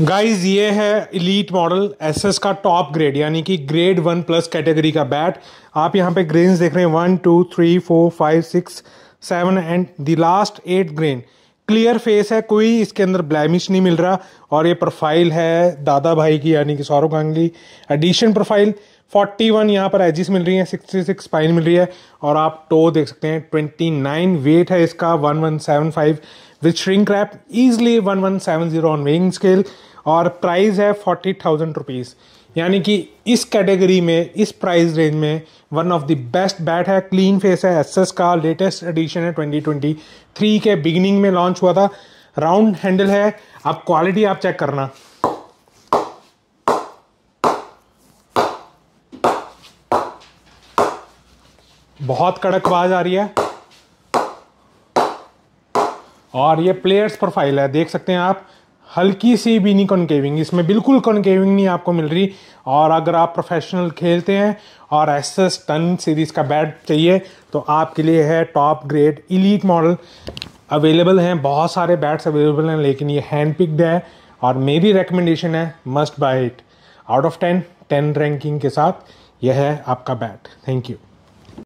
guys ये है elite model SS का टॉप ग्रेड यानी कि ग्रेड वन प्लस कैटेगरी का बैट आप यहाँ पे ग्रेन्स देख रहे हैं one two three four five six seven and the last eight grain clear face है कोई इसके अंदर ब्लैमिश नहीं मिल रहा और ये प्रोफाइल है दादा भाई की यानी कि Sourav Ganguly edition profile forty one यहाँ पर एजिस मिल रही है सिक्सटी सिक्स स्पाइन मिल रही है और आप टो देख सकते हैं ट्वेंटी नाइन वेट है इसका one one seven five with shrink wrap easily one one seven zero on weighing scale और प्राइस है फोर्टी थाउजेंड रुपीज़ यानी कि इस कैटेगरी में इस प्राइस रेंज में one of the best bat है क्लीन फेस है एस का लेटेस्ट एडिशन है ट्वेंटी ट्वेंटी थ्री के बिगिनिंग में लॉन्च हुआ था राउंड हैंडल है अब क्वालिटी आप चेक करना बहुत कड़क आवाज आ रही है और ये प्लेयर्स प्रोफाइल है देख सकते हैं आप हल्की सी भी नहीं कॉनकेविंग इसमें बिल्कुल कॉनकेविंग नहीं आपको मिल रही और अगर आप प्रोफेशनल खेलते हैं और एस एस टन सीरीज का बैट चाहिए तो आपके लिए है top grade elite model available हैं बहुत सारे बैट्स अवेलेबल हैं लेकिन ये हैंड पिक्ड है और मेरी रिकमेंडेशन है must buy it out of ten ten ranking के साथ यह है आपका बैट थैंक यू